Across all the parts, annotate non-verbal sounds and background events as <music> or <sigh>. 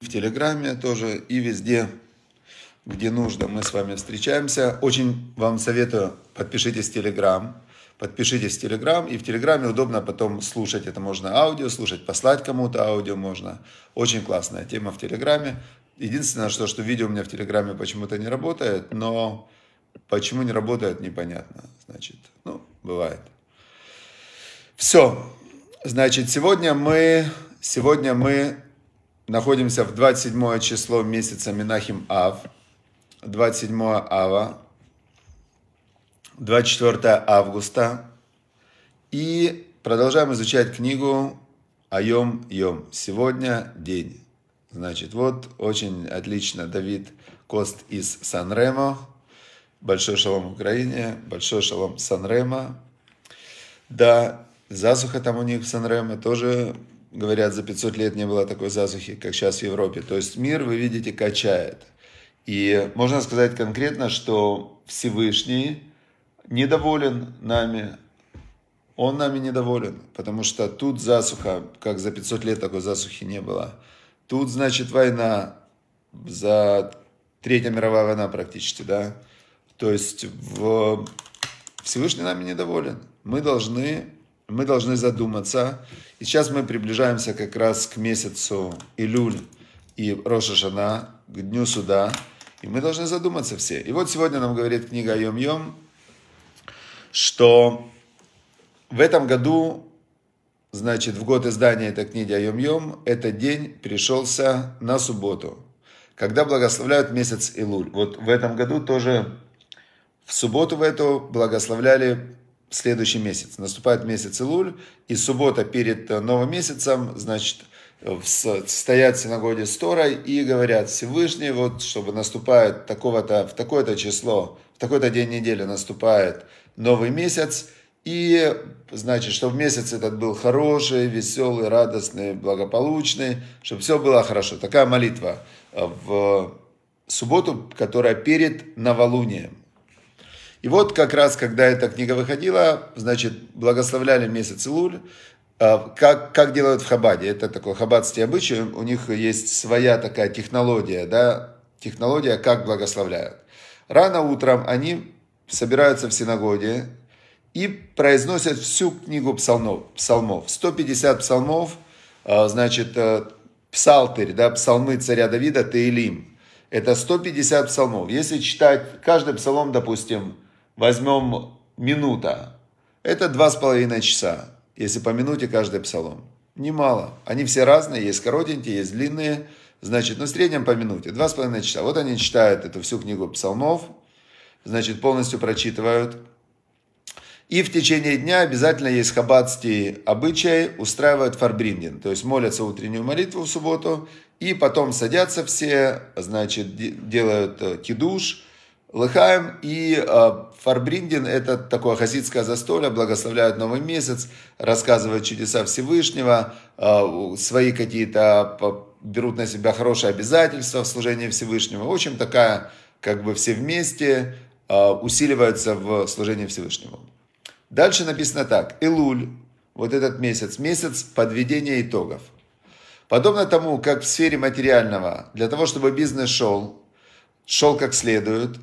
в Телеграме тоже и везде, где нужно, мы с вами встречаемся. Очень вам советую, подпишитесь в Телеграм. Подпишитесь в Телеграм, и в Телеграме удобно потом слушать. Это можно аудио слушать, послать кому-то аудио можно. Очень классная тема в Телеграме. Единственное, что, что видео у меня в Телеграме почему-то не работает, но почему не работает, непонятно. Значит, ну, бывает. Все. Значит, сегодня мы, сегодня мы находимся в 27 число месяца Минахим Ав, 27 Ава, 24 августа. И продолжаем изучать книгу Айом Йом. Сегодня день. Значит, вот очень отлично Давид Кост из Санремо. Большой шалом Украине, большой шалом Санремо. Да, засуха там у них в Санремо тоже говорят, за 500 лет не было такой засухи, как сейчас в Европе. То есть мир, вы видите, качает. И можно сказать конкретно, что Всевышний недоволен нами, он нами недоволен, потому что тут засуха, как за 500 лет такой засухи не было. Тут, значит, война, за Третья мировая война практически, да. То есть в... Всевышний нами недоволен. Мы должны, мы должны задуматься и сейчас мы приближаемся как раз к месяцу Илюль и Рошашана, к Дню Суда. И мы должны задуматься все. И вот сегодня нам говорит книга Йом-Йом, что в этом году, значит, в год издания этой книги Айом-Йом, этот день пришелся на субботу, когда благословляют месяц Илуль. Вот в этом году тоже в субботу в эту благословляли следующий месяц. Наступает месяц Илуль, и суббота перед э, новым месяцем, значит, э, стоят в синагоге с Торой и говорят Всевышний, вот, чтобы наступает такого-то, в такое-то число, в такой-то день недели наступает новый месяц, и, значит, чтобы месяц этот был хороший, веселый, радостный, благополучный, чтобы все было хорошо. Такая молитва э, в субботу, которая перед новолунием. И вот как раз, когда эта книга выходила, значит, благословляли месяц Илуль, а, как, как делают в Хабаде, это такой хабадский обычай, у них есть своя такая технология, да, технология, как благословляют. Рано утром они собираются в синагоге и произносят всю книгу псалмов, псалмов 150 псалмов, а, значит, э, псалтырь, да, псалмы царя Давида, Таилим, это 150 псалмов. Если читать каждый псалом, допустим, Возьмем минута. Это два с половиной часа, если по минуте каждый псалом. Немало. Они все разные, есть коротенькие, есть длинные. Значит, ну, в среднем по минуте, два с половиной часа. Вот они читают эту всю книгу псалмов, значит, полностью прочитывают. И в течение дня обязательно есть хаббатские обычаи. устраивают фарбриндин, то есть молятся утреннюю молитву в субботу, и потом садятся все, значит, делают э, кидуш, Лыхаем и э, Фарбриндин, это такое хасидское застолье, благословляют новый месяц, рассказывают чудеса Всевышнего, э, свои какие-то, берут на себя хорошие обязательства в служении Всевышнего. В общем, такая, как бы все вместе э, усиливаются в служении Всевышнему. Дальше написано так, Илуль, вот этот месяц, месяц подведения итогов. Подобно тому, как в сфере материального, для того, чтобы бизнес шел, шел как следует,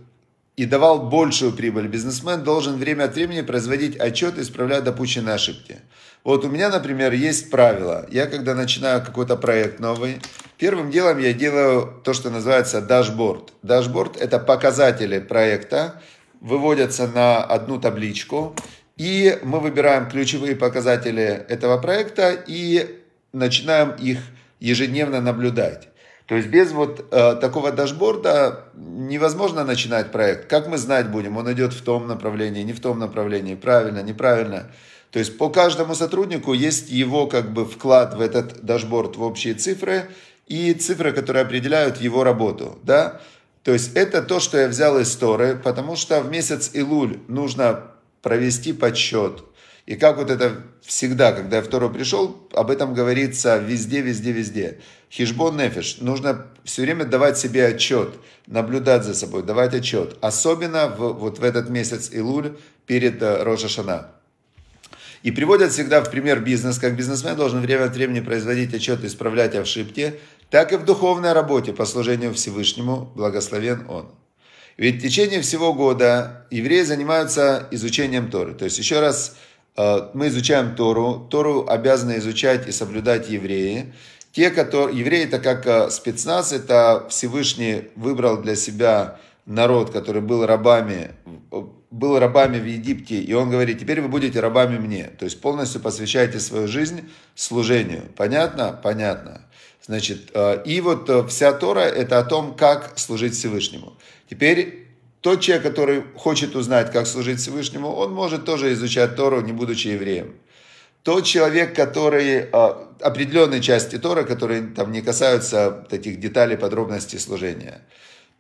и давал большую прибыль, бизнесмен должен время от времени производить отчет, исправляя допущенные ошибки. Вот у меня, например, есть правило. Я, когда начинаю какой-то проект новый, первым делом я делаю то, что называется дашборд. Дашборд – это показатели проекта, выводятся на одну табличку, и мы выбираем ключевые показатели этого проекта и начинаем их ежедневно наблюдать. То есть без вот э, такого дашборда невозможно начинать проект. Как мы знать будем, он идет в том направлении, не в том направлении, правильно, неправильно. То есть по каждому сотруднику есть его как бы вклад в этот дашборд в общие цифры и цифры, которые определяют его работу, да. То есть это то, что я взял из Торы, потому что в месяц Илуль нужно провести подсчет и как вот это всегда, когда я в Тору пришел, об этом говорится везде, везде, везде. Хижбон нефиш. Нужно все время давать себе отчет, наблюдать за собой, давать отчет. Особенно в, вот в этот месяц Илуль перед э, Рожа Шана. И приводят всегда в пример бизнес, как бизнесмен должен время от времени производить отчет, исправлять ошибки, так и в духовной работе по служению Всевышнему, благословен Он. Ведь в течение всего года евреи занимаются изучением Торы. То есть, еще раз, Э, мы изучаем Тору. Тору обязаны изучать и соблюдать евреи. Те, которые, евреи, это как э, спецназ, это Всевышний выбрал для себя народ, который был рабами, э, был рабами в Египте, и он говорит, теперь вы будете рабами мне. То есть полностью посвящайте свою жизнь служению. Понятно? Понятно. Значит, и вот вся Тора – это о том, как служить Всевышнему. Теперь тот человек, который хочет узнать, как служить Всевышнему, он может тоже изучать Тору, не будучи евреем. Тот человек, который а, определенной части Тора, которые там не касаются таких деталей, подробностей служения –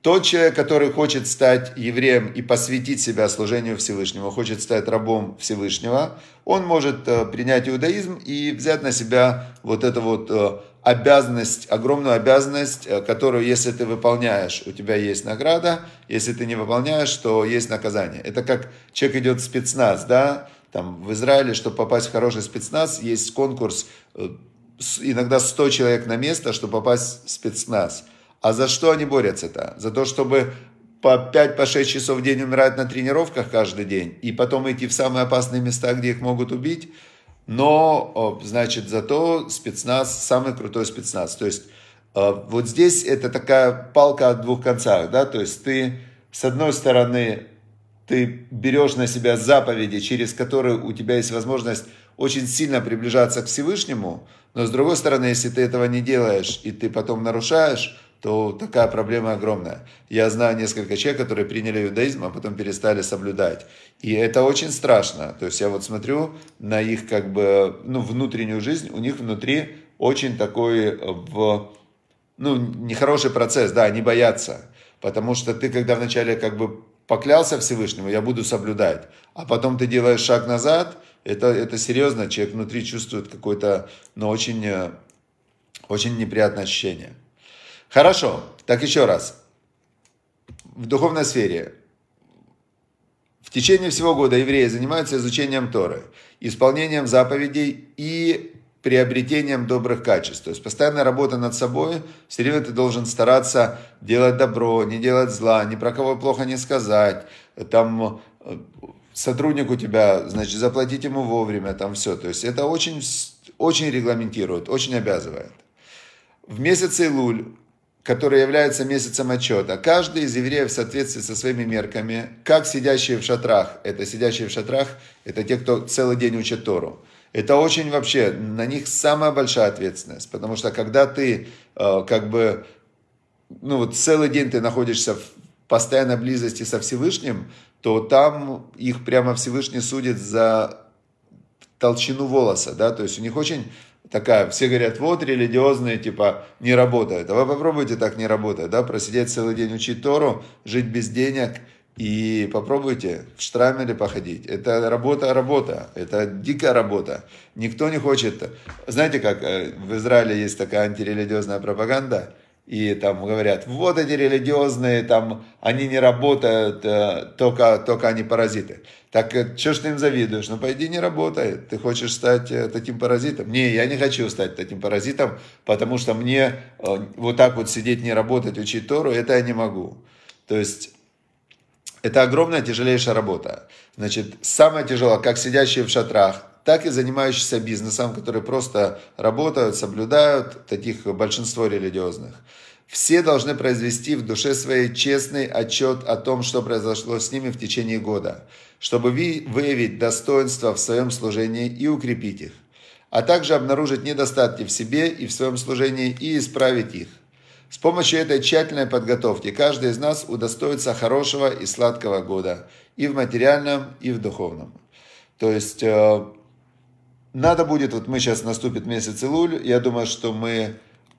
тот человек, который хочет стать евреем и посвятить себя служению Всевышнему, хочет стать рабом Всевышнего, он может э, принять иудаизм и взять на себя вот эту вот э, обязанность, огромную обязанность, э, которую, если ты выполняешь, у тебя есть награда, если ты не выполняешь, то есть наказание. Это как человек идет в спецназ, да, там в Израиле, чтобы попасть в хороший спецназ, есть конкурс, иногда 100 человек на место, чтобы попасть в спецназ – а за что они борются-то? За то, чтобы по 5-6 по часов в день умирать на тренировках каждый день и потом идти в самые опасные места, где их могут убить? Но, значит, зато спецназ, самый крутой спецназ. То есть, э, вот здесь это такая палка о двух концах, да, то есть ты, с одной стороны, ты берешь на себя заповеди, через которые у тебя есть возможность очень сильно приближаться к Всевышнему, но с другой стороны, если ты этого не делаешь и ты потом нарушаешь, то такая проблема огромная. Я знаю несколько человек, которые приняли иудаизм, а потом перестали соблюдать. И это очень страшно. То есть я вот смотрю на их как бы ну, внутреннюю жизнь, у них внутри очень такой э, в, ну, нехороший процесс, да, они боятся. Потому что ты, когда вначале как бы поклялся Всевышнему, я буду соблюдать, а потом ты делаешь шаг назад, это, это серьезно, человек внутри чувствует какое-то, но ну, очень, э, очень неприятное ощущение. Хорошо, так еще раз. В духовной сфере. В течение всего года евреи занимаются изучением Торы, исполнением заповедей и приобретением добрых качеств. То есть постоянная работа над собой, все время ты должен стараться делать добро, не делать зла, ни про кого плохо не сказать, там э, сотрудник у тебя, значит, заплатить ему вовремя, там все. То есть это очень, очень регламентирует, очень обязывает. В месяц Илуль который является месяцем отчета. Каждый из евреев в соответствии со своими мерками, как сидящие в шатрах, это сидящие в шатрах, это те, кто целый день учит Тору. Это очень вообще, на них самая большая ответственность, потому что когда ты э, как бы, ну вот целый день ты находишься в постоянной близости со Всевышним, то там их прямо Всевышний судит за толщину волоса, да, то есть у них очень такая, все говорят, вот религиозные, типа, не работают. А вы попробуйте так не работать, да, просидеть целый день, учить Тору, жить без денег и попробуйте в штрамере походить. Это работа, работа, это дикая работа. Никто не хочет, знаете, как э, в Израиле есть такая антирелигиозная пропаганда – и там говорят, вот эти религиозные, там, они не работают, э, только, только они паразиты. Так э, что ж ты им завидуешь? Ну, пойди не работает. Ты хочешь стать э, таким паразитом? Не, я не хочу стать таким паразитом, потому что мне вот так вот сидеть, не работать, учить Тору, это я не могу. То есть, это огромная, тяжелейшая работа. Значит, самое тяжелое, как сидящие в шатрах, так и занимающиеся бизнесом, которые просто работают, соблюдают, таких большинство религиозных. Все должны произвести в душе своей честный отчет о том, что произошло с ними в течение года, чтобы выявить достоинства в своем служении и укрепить их, а также обнаружить недостатки в себе и в своем служении и исправить их. С помощью этой тщательной подготовки каждый из нас удостоится хорошего и сладкого года и в материальном, и в духовном. То есть э, надо будет, вот мы сейчас наступит месяц Илуль, я думаю, что мы,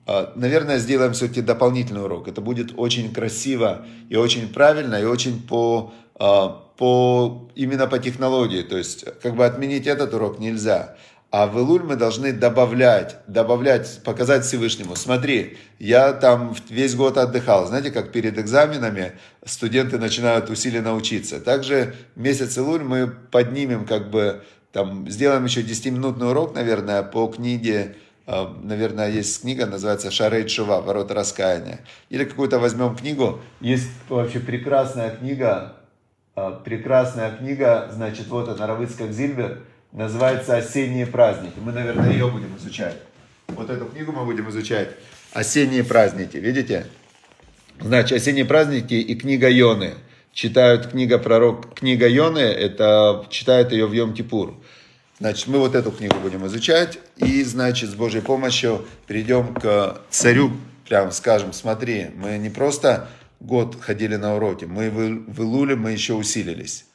а, наверное, сделаем все-таки дополнительный урок. Это будет очень красиво и очень правильно, и очень по, а, по именно по технологии. То есть, как бы отменить этот урок нельзя. А в Илуль мы должны добавлять, добавлять, показать Всевышнему. Смотри, я там весь год отдыхал. Знаете, как перед экзаменами студенты начинают усиленно учиться. Также месяц Илуль мы поднимем как бы там сделаем еще 10-минутный урок, наверное, по книге э, наверное, есть книга, называется «Шарей Шува», «Ворота раскаяния». Или какую-то возьмем книгу. Есть вообще прекрасная книга, э, прекрасная книга, значит, вот она, Равыцкак Зильбер, называется «Осенние праздники». Мы, наверное, ее будем изучать. Вот эту книгу мы будем изучать. «Осенние праздники», видите? Значит, «Осенние праздники» и книга Йоны – читают книга пророк, книга Йоны, это читают ее в Йом-Кипур. Значит, мы вот эту книгу будем изучать, и, значит, с Божьей помощью перейдем к царю, прям скажем, смотри, мы не просто год ходили на уроки, мы в Илуле, мы еще усилились.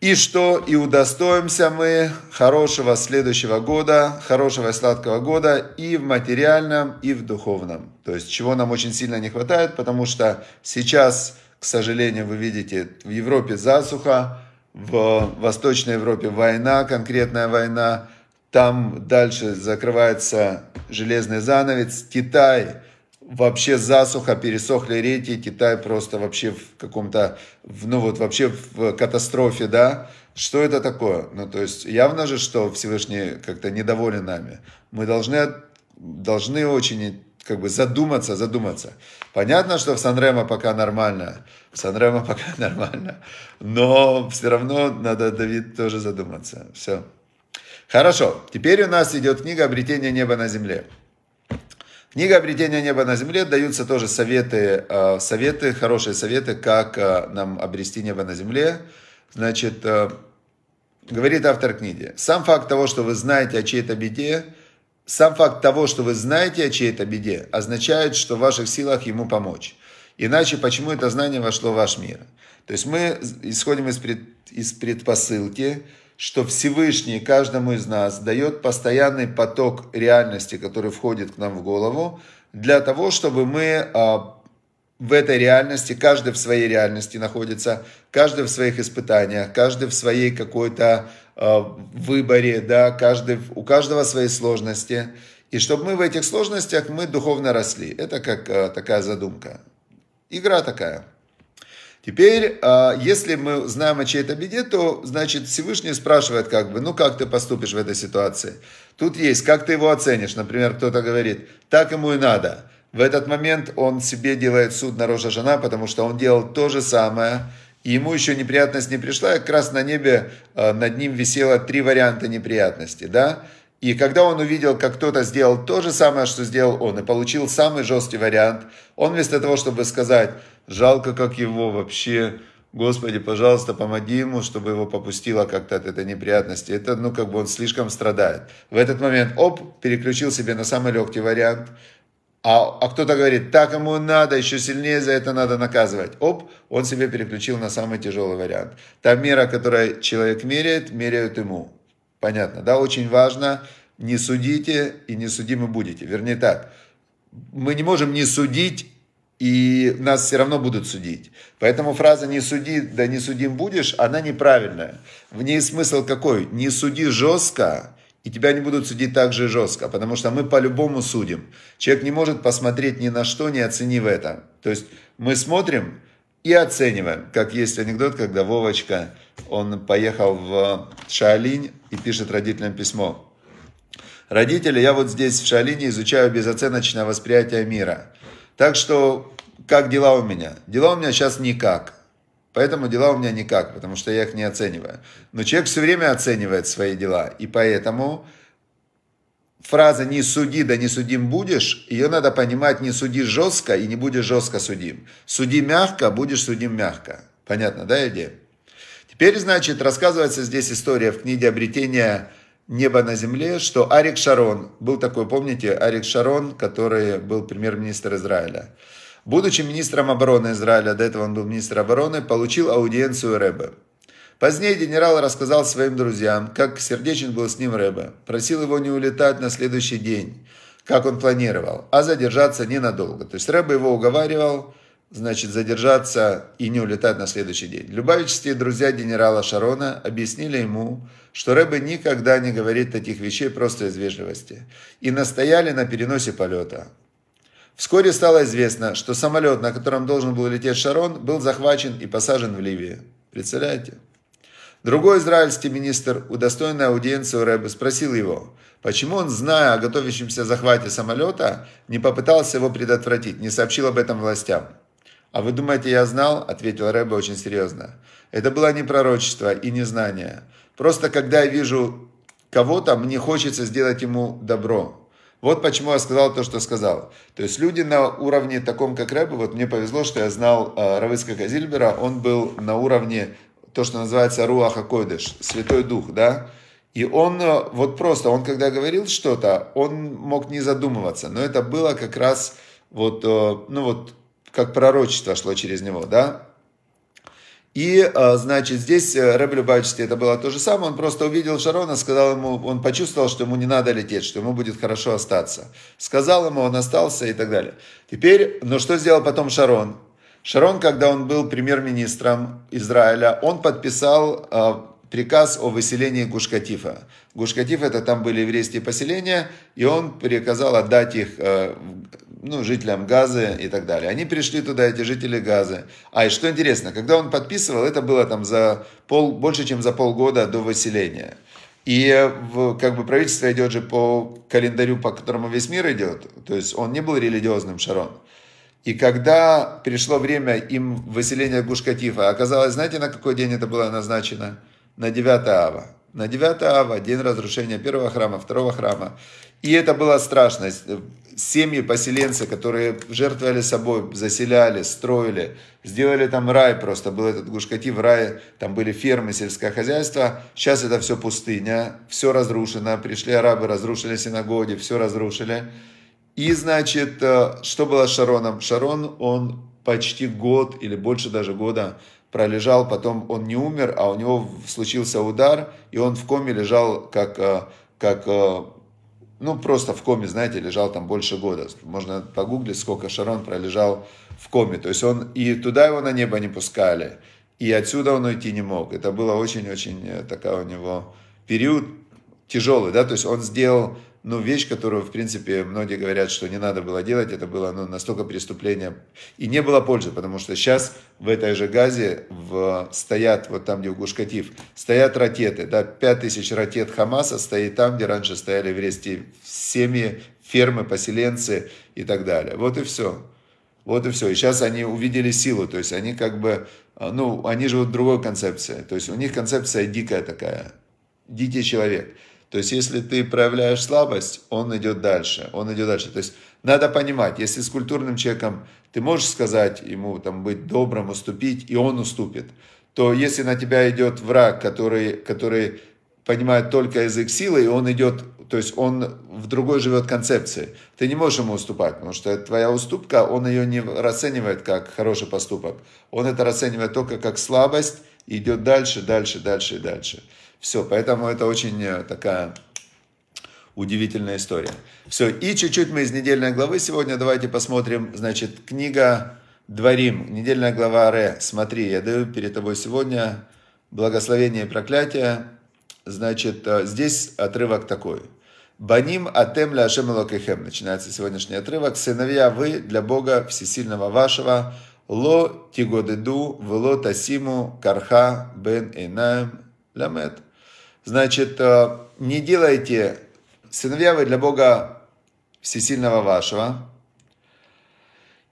И что, и удостоимся мы хорошего следующего года, хорошего и сладкого года и в материальном, и в духовном. То есть, чего нам очень сильно не хватает, потому что сейчас к сожалению, вы видите, в Европе засуха, в Восточной Европе война, конкретная война, там дальше закрывается железный занавес, Китай вообще засуха, пересохли реки, Китай просто вообще в каком-то, ну вот вообще в катастрофе, да, что это такое? Ну, то есть, явно же, что Всевышний как-то недоволен нами. Мы должны, должны очень как бы задуматься, задуматься. Понятно, что в Санремо пока нормально, в Санремо <laughs> пока нормально, но все равно надо, Давид, тоже задуматься. Все. Хорошо, теперь у нас идет книга «Обретение неба на земле». Книга «Обретение неба на земле» даются тоже советы, э, советы, хорошие советы, как э, нам обрести небо на земле. Значит, э, говорит автор книги, «Сам факт того, что вы знаете о чьей-то беде – сам факт того, что вы знаете о чьей-то беде, означает, что в ваших силах ему помочь. Иначе почему это знание вошло в ваш мир? То есть мы исходим из, пред, из предпосылки, что Всевышний каждому из нас дает постоянный поток реальности, который входит к нам в голову, для того, чтобы мы а, в этой реальности, каждый в своей реальности находится, каждый в своих испытаниях, каждый в своей какой-то Э, выборе, да, каждый, у каждого свои сложности. И чтобы мы в этих сложностях, мы духовно росли. Это как э, такая задумка. Игра такая. Теперь, э, если мы знаем о чьей-то беде, то, значит, Всевышний спрашивает, как бы, ну, как ты поступишь в этой ситуации? Тут есть, как ты его оценишь? Например, кто-то говорит, так ему и надо. В этот момент он себе делает суд на Рожа Жена, потому что он делал то же самое, и ему еще неприятность не пришла, а как раз на небе э, над ним висело три варианта неприятности, да? И когда он увидел, как кто-то сделал то же самое, что сделал он, и получил самый жесткий вариант, он вместо того, чтобы сказать, жалко, как его вообще, Господи, пожалуйста, помоги ему, чтобы его попустило как-то от этой неприятности. Это, ну, как бы он слишком страдает. В этот момент, оп, переключил себе на самый легкий вариант – а, а кто-то говорит, так ему надо, еще сильнее за это надо наказывать. Оп, он себе переключил на самый тяжелый вариант. Та мера, которой человек меряет, меряют ему. Понятно, да? Очень важно, не судите и не судимы будете. Вернее так, мы не можем не судить и нас все равно будут судить. Поэтому фраза «не суди, да не судим будешь», она неправильная. В ней смысл какой? Не суди жестко, и тебя не будут судить так же жестко, потому что мы по-любому судим. Человек не может посмотреть ни на что, не оценив это. То есть мы смотрим и оцениваем. Как есть анекдот, когда Вовочка, он поехал в Шаолинь и пишет родителям письмо. Родители, я вот здесь в Шаолине изучаю безоценочное восприятие мира. Так что, как дела у меня? Дела у меня сейчас никак Поэтому дела у меня никак, потому что я их не оцениваю. Но человек все время оценивает свои дела, и поэтому фраза «не суди, да не судим будешь», ее надо понимать «не суди жестко и не будешь жестко судим». «Суди мягко, будешь судим мягко». Понятно, да, идея? Теперь, значит, рассказывается здесь история в книге «Обретение неба на земле», что Арик Шарон, был такой, помните, Арик Шарон, который был премьер-министр Израиля – Будучи министром обороны Израиля, до этого он был министром обороны, получил аудиенцию Рэбе. Позднее генерал рассказал своим друзьям, как сердечен был с ним Рэбе. Просил его не улетать на следующий день, как он планировал, а задержаться ненадолго. То есть Рэбе его уговаривал, значит, задержаться и не улетать на следующий день. Любавические друзья генерала Шарона объяснили ему, что Рэбе никогда не говорит таких вещей просто из вежливости, и настояли на переносе полета. Вскоре стало известно, что самолет, на котором должен был лететь Шарон, был захвачен и посажен в Ливии. Представляете? Другой израильский министр, удостоенный аудиенции у Рэбе, спросил его, почему он, зная о готовящемся захвате самолета, не попытался его предотвратить, не сообщил об этом властям. «А вы думаете, я знал?» – ответил Рэбе очень серьезно. «Это было не пророчество и не знание. Просто когда я вижу кого-то, мне хочется сделать ему добро, вот почему я сказал то, что сказал. То есть люди на уровне таком, как Рэбе, вот мне повезло, что я знал э, Равыцка Казильбера, он был на уровне то, что называется Руаха Койдыш, Святой Дух, да, и он э, вот просто, он когда говорил что-то, он мог не задумываться, но это было как раз вот, э, ну вот, как пророчество шло через него, да, и, а, значит, здесь э, Рэб Любавичский это было то же самое. Он просто увидел Шарона, сказал ему, он почувствовал, что ему не надо лететь, что ему будет хорошо остаться. Сказал ему, он остался и так далее. Теперь, ну что сделал потом Шарон? Шарон, когда он был премьер-министром Израиля, он подписал а, приказ о выселении Гушкатифа. Гушкатив это там были еврейские поселения, и он приказал отдать их э, ну, жителям Газы и так далее. Они пришли туда, эти жители Газы. А, и что интересно, когда он подписывал, это было там за пол, больше, чем за полгода до выселения. И э, в, как бы правительство идет же по календарю, по которому весь мир идет. То есть он не был религиозным Шарон. И когда пришло время им выселения Гушкатифа, оказалось, знаете, на какой день это было назначено? На 9 ава на 9 ава, день разрушения первого храма, второго храма. И это было страшно. Семьи поселенцы, которые жертвовали собой, заселяли, строили, сделали там рай просто. Был этот Гушкати в рае. там были фермы, сельское хозяйство. Сейчас это все пустыня, все разрушено. Пришли арабы, разрушили синагоги, все разрушили. И, значит, э, что было с Шароном? Шарон, он почти год или больше даже года пролежал, потом он не умер, а у него случился удар, и он в коме лежал как, э, как э, ну, просто в коме, знаете, лежал там больше года. Можно погуглить, сколько Шарон пролежал в коме. То есть он и туда его на небо не пускали, и отсюда он уйти не мог. Это было очень-очень э, такая у него период тяжелый, да, то есть он сделал ну, вещь, которую, в принципе, многие говорят, что не надо было делать, это было ну, настолько преступление. И не было пользы, потому что сейчас в этой же Газе в, стоят, вот там, где в Гушкатив, стоят ракеты, да, 5000 ракет Хамаса стоит там, где раньше стояли еврейские семьи, фермы, поселенцы и так далее. Вот и все. Вот и все. И сейчас они увидели силу, то есть они как бы, а, ну, они живут в другой концепции. То есть у них концепция дикая такая, дикий человек – то есть, если ты проявляешь слабость, он идет дальше, он идет дальше. То есть, надо понимать, если с культурным человеком ты можешь сказать ему там быть добрым, уступить, и он уступит, то если на тебя идет враг, который, который понимает только язык силы, и он идет, то есть он в другой живет концепции, ты не можешь ему уступать, потому что твоя уступка, он ее не расценивает как хороший поступок, он это расценивает только как слабость, и идет дальше, дальше, дальше и дальше. Все, поэтому это очень э, такая удивительная история. Все, и чуть-чуть мы из недельной главы сегодня давайте посмотрим, значит, книга Дворим, недельная глава Ре. Смотри, я даю перед тобой сегодня благословение и проклятие. Значит, э, здесь отрывок такой. Баним атем ля ашем Начинается сегодняшний отрывок. Сыновья вы для Бога всесильного вашего. Ло тигодеду вело тасиму карха бен энаем ламет. Значит, э, не делайте сыновья вы для Бога всесильного вашего.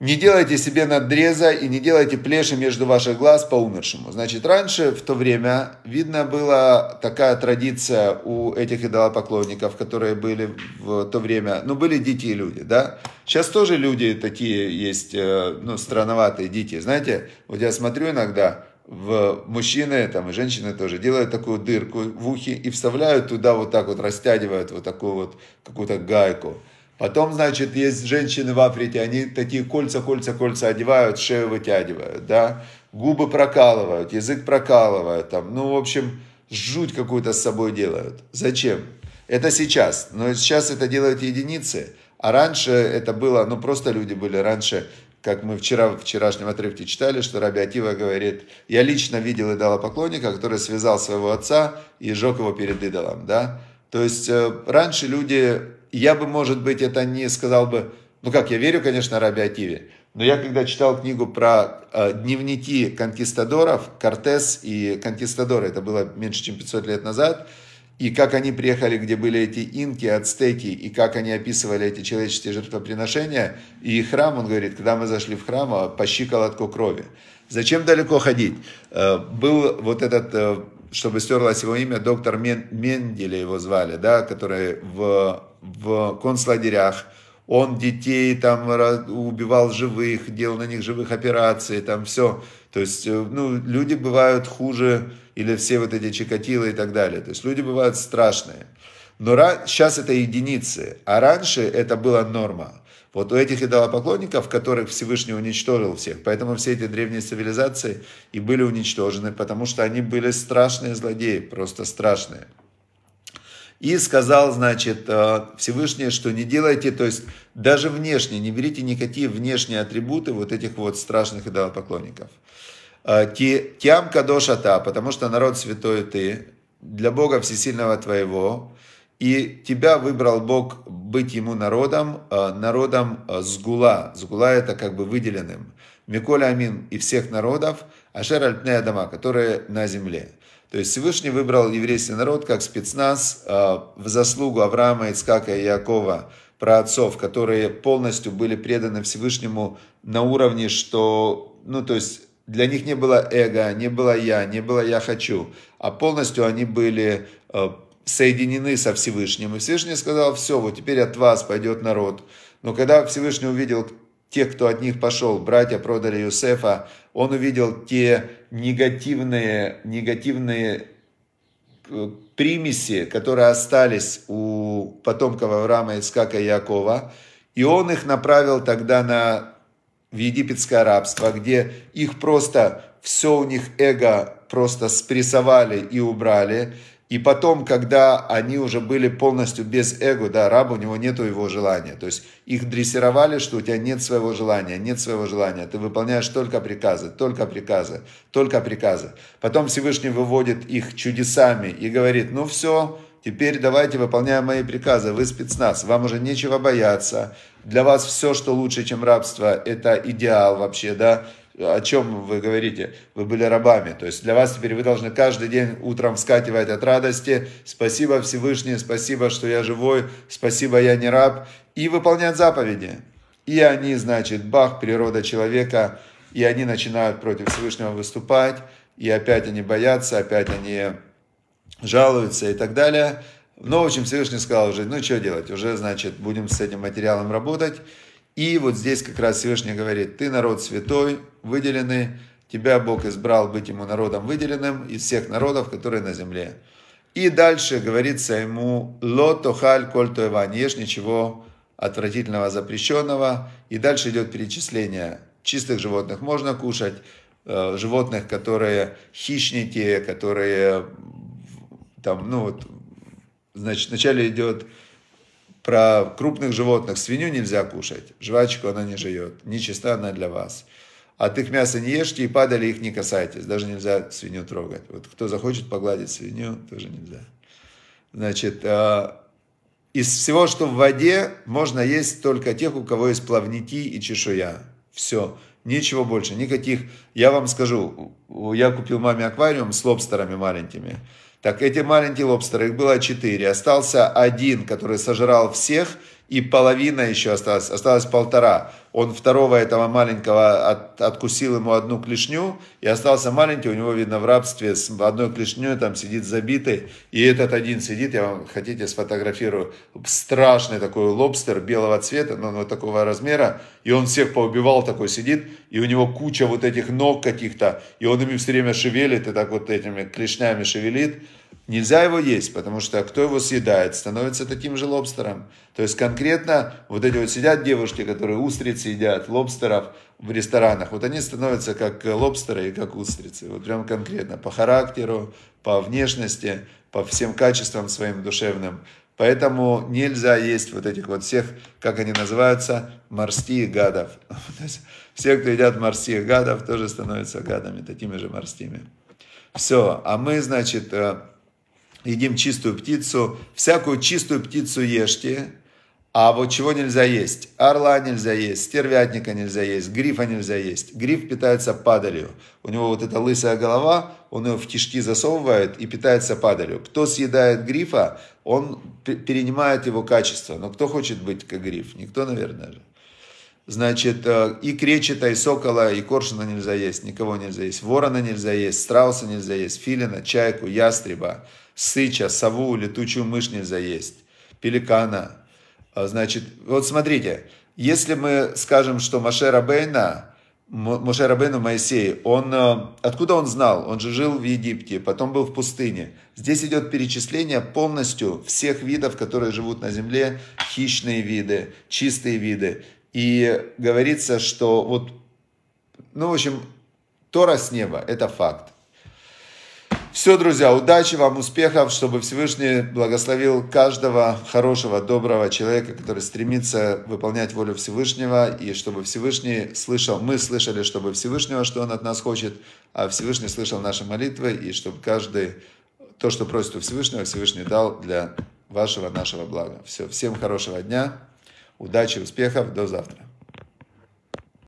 Не делайте себе надреза и не делайте плеши между ваших глаз по умершему. Значит, раньше, в то время, видно была такая традиция у этих идолопоклонников, которые были в то время, ну, были дикие люди, да? Сейчас тоже люди такие есть, э, ну, странноватые, дети. Знаете, вот я смотрю иногда, в мужчины там, и женщины тоже делают такую дырку в ухе и вставляют туда вот так вот, растягивают вот такую вот какую-то гайку. Потом, значит, есть женщины в Африке, они такие кольца, кольца, кольца одевают, шею вытягивают, да, губы прокалывают, язык прокалывают, там, ну, в общем, жуть какую-то с собой делают. Зачем? Это сейчас, но сейчас это делают единицы, а раньше это было, ну, просто люди были раньше как мы вчера в вчерашнем отрывке читали, что Раби Акива говорит, я лично видел поклонника, который связал своего отца и сжег его перед идолом, да. То есть э, раньше люди, я бы, может быть, это не сказал бы, ну как, я верю, конечно, Раби Акиве, но я когда читал книгу про э, дневники конкистадоров, Кортес и конкистадоры, это было меньше, чем 500 лет назад, и как они приехали, где были эти инки, ацтеки, и как они описывали эти человеческие жертвоприношения, и храм, он говорит, когда мы зашли в храм, а, по щиколотку крови. Зачем далеко ходить? Э, был вот этот, э, чтобы стерлось его имя, доктор Мен, Менделе его звали, да, который в, в концлагерях, он детей там убивал живых, делал на них живых операции, там все то есть, э, ну, люди бывают хуже, или все вот эти чикатилы и так далее. То есть, люди бывают страшные. Но ран... сейчас это единицы, а раньше это была норма. Вот у этих идолопоклонников, которых Всевышний уничтожил всех, поэтому все эти древние цивилизации и были уничтожены, потому что они были страшные злодеи, просто страшные. И сказал, значит, э, Всевышний, что не делайте, то есть даже внешне, не берите никакие внешние атрибуты вот этих вот страшных идолопоклонников. Тям э, кадоша потому что народ святой ты, для Бога всесильного твоего, и тебя выбрал Бог быть ему народом, э, народом сгула. Сгула это как бы выделенным. Миколя Амин и всех народов, Ашер Альпне Адама, которые на земле. То есть Всевышний выбрал еврейский народ как спецназ а, в заслугу Авраама, Ицкака и Якова, праотцов, которые полностью были преданы Всевышнему на уровне, что, ну, то есть для них не было эго, не было я, не было я хочу, а полностью они были а, соединены со Всевышним. И Всевышний сказал, все, вот теперь от вас пойдет народ. Но когда Всевышний увидел, тех, кто от них пошел, братья продали Юсефа, он увидел те негативные, негативные э, примеси, которые остались у потомков Авраама, Искака и Якова, и он их направил тогда на, в египетское рабство, где их просто, все у них эго просто спрессовали и убрали – и потом, когда они уже были полностью без эго, да, раб у него нету его желания. То есть их дрессировали, что у тебя нет своего желания, нет своего желания. Ты выполняешь только приказы, только приказы, только приказы. Потом Всевышний выводит их чудесами и говорит, ну все, Теперь давайте выполняем мои приказы. Вы спецназ, вам уже нечего бояться. Для вас все, что лучше, чем рабство, это идеал вообще, да о чем вы говорите? Вы были рабами. То есть для вас теперь вы должны каждый день утром вскакивать от радости. Спасибо Всевышний, спасибо, что я живой, спасибо, я не раб. И выполнять заповеди. И они, значит, бах, природа человека, и они начинают против Всевышнего выступать, и опять они боятся, опять они жалуются и так далее. Но, в общем, Всевышний сказал уже, ну, что делать, уже, значит, будем с этим материалом работать. И вот здесь как раз Всевышний говорит, ты народ святой, выделенный, тебя Бог избрал быть ему народом выделенным из всех народов, которые на земле. И дальше говорится ему, ло тохаль коль тоева, не ешь ничего отвратительного, запрещенного. И дальше идет перечисление. Чистых животных можно кушать, э, животных, которые хищники, которые там, ну вот, значит, вначале идет про крупных животных. Свинью нельзя кушать, жвачку она не жует, нечиста она для вас. От их мяса не ешьте и падали их не касайтесь. Даже нельзя свинью трогать. Вот кто захочет погладить свинью, тоже нельзя. Значит, а, из всего, что в воде, можно есть только тех, у кого есть плавники и чешуя. Все. Ничего больше, никаких. Я вам скажу, я купил маме аквариум с лобстерами маленькими. Так, эти маленькие лобстеры, их было четыре. Остался один, который сожрал всех и половина еще осталась, осталось полтора. Он второго этого маленького от, откусил ему одну клешню, и остался маленький, у него, видно, в рабстве с одной клешней там сидит забитый, и этот один сидит, я вам, хотите, сфотографирую, страшный такой лобстер белого цвета, но ну, вот такого размера, и он всех поубивал, такой сидит, и у него куча вот этих ног каких-то, и он ими все время шевелит, и так вот этими клешнями шевелит, Нельзя его есть, потому что кто его съедает, становится таким же лобстером. То есть конкретно вот эти вот сидят девушки, которые устрицы едят, лобстеров в ресторанах, вот они становятся как лобстеры и как устрицы. Вот прям конкретно по характеру, по внешности, по всем качествам своим душевным. Поэтому нельзя есть вот этих вот всех, как они называются, морских гадов. <laughs> То есть все, кто едят морских гадов, тоже становятся гадами, такими же морскими. Все, а мы, значит, э, едим чистую птицу, всякую чистую птицу ешьте, а вот чего нельзя есть? Орла нельзя есть, стервятника нельзя есть, грифа нельзя есть. Гриф питается падалью. У него вот эта лысая голова, он ее в кишки засовывает и питается падалью. Кто съедает грифа, он перенимает его качество. Но кто хочет быть как гриф? Никто, наверное же. Значит, э, и кречета, и сокола, и коршуна нельзя есть, никого нельзя есть, ворона нельзя есть, страуса нельзя есть, филина, чайку, ястреба, сыча, сову, летучую мышь нельзя есть, пеликана. А, значит, вот смотрите, если мы скажем, что Маше Рабейна, Моше Рабейну Моисей, он, а, откуда он знал? Он же жил в Египте, потом был в пустыне. Здесь идет перечисление полностью всех видов, которые живут на земле, хищные виды, чистые виды. И говорится, что вот, ну, в общем, Тора с неба – это факт. Все, друзья, удачи вам, успехов, чтобы Всевышний благословил каждого хорошего, доброго человека, который стремится выполнять волю Всевышнего, и чтобы Всевышний слышал, мы слышали, чтобы Всевышнего, что Он от нас хочет, а Всевышний слышал наши молитвы, и чтобы каждый то, что просит у Всевышнего, Всевышний дал для вашего, нашего блага. Все, всем хорошего дня, удачи, успехов, до завтра.